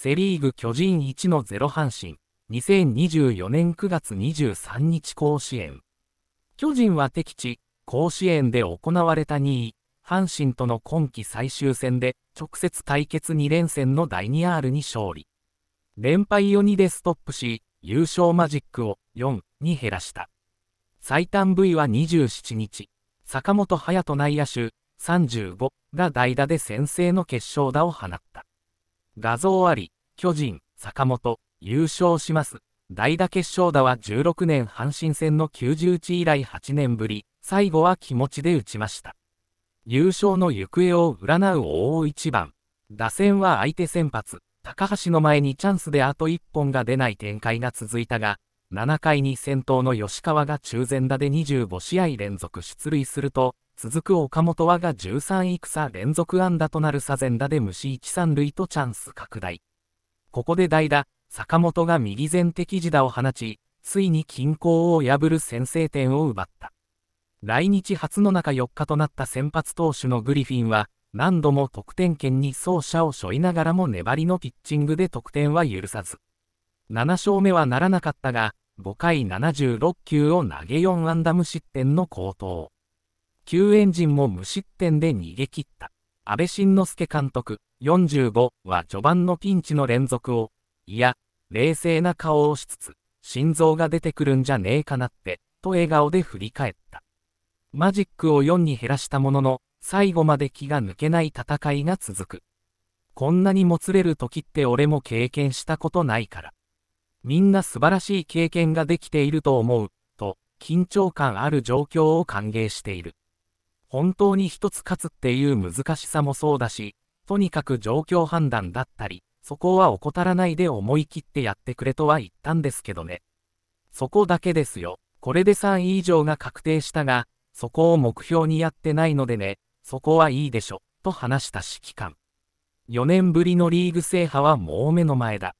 セリーグ巨人1の0阪神、2024年9月23日甲子園。巨人は敵地、甲子園で行われた2位、阪神との今季最終戦で、直接対決2連戦の第 2R に勝利。連敗を2でストップし、優勝マジックを4に減らした。最短 V は27日、坂本勇人内野手35が代打で先制の決勝打を放った。画像あり、巨人、坂本、優勝します。代打決勝打は16年阪神戦の90打以来8年ぶり、最後は気持ちで打ちました。優勝の行方を占う大一番。打線は相手先発、高橋の前にチャンスであと1本が出ない展開が続いたが、7回に先頭の吉川が中前打で25試合連続出塁すると、続く岡本和が13戦連続安打となる左前打で虫1三塁とチャンス拡大。ここで代打、坂本が右前敵自打を放ち、ついに均衡を破る先制点を奪った。来日初の中4日となった先発投手のグリフィンは、何度も得点圏に走者を背負いながらも粘りのピッチングで得点は許さず。7勝目はならなかったが、5回76球を投げ4安打無失点の好投。救援陣も無失点で逃げ切った。安倍晋之助監督45は序盤のピンチの連続を、いや、冷静な顔をしつつ、心臓が出てくるんじゃねえかなって、と笑顔で振り返った。マジックを4に減らしたものの、最後まで気が抜けない戦いが続く。こんなにもつれる時って俺も経験したことないから。みんな素晴らしい経験ができていると思う、と、緊張感ある状況を歓迎している。本当に一つ勝つっていう難しさもそうだし、とにかく状況判断だったり、そこは怠らないで思い切ってやってくれとは言ったんですけどね。そこだけですよ。これで3位以上が確定したが、そこを目標にやってないのでね、そこはいいでしょ、と話した指揮官。4年ぶりのリーグ制覇はもう目の前だ。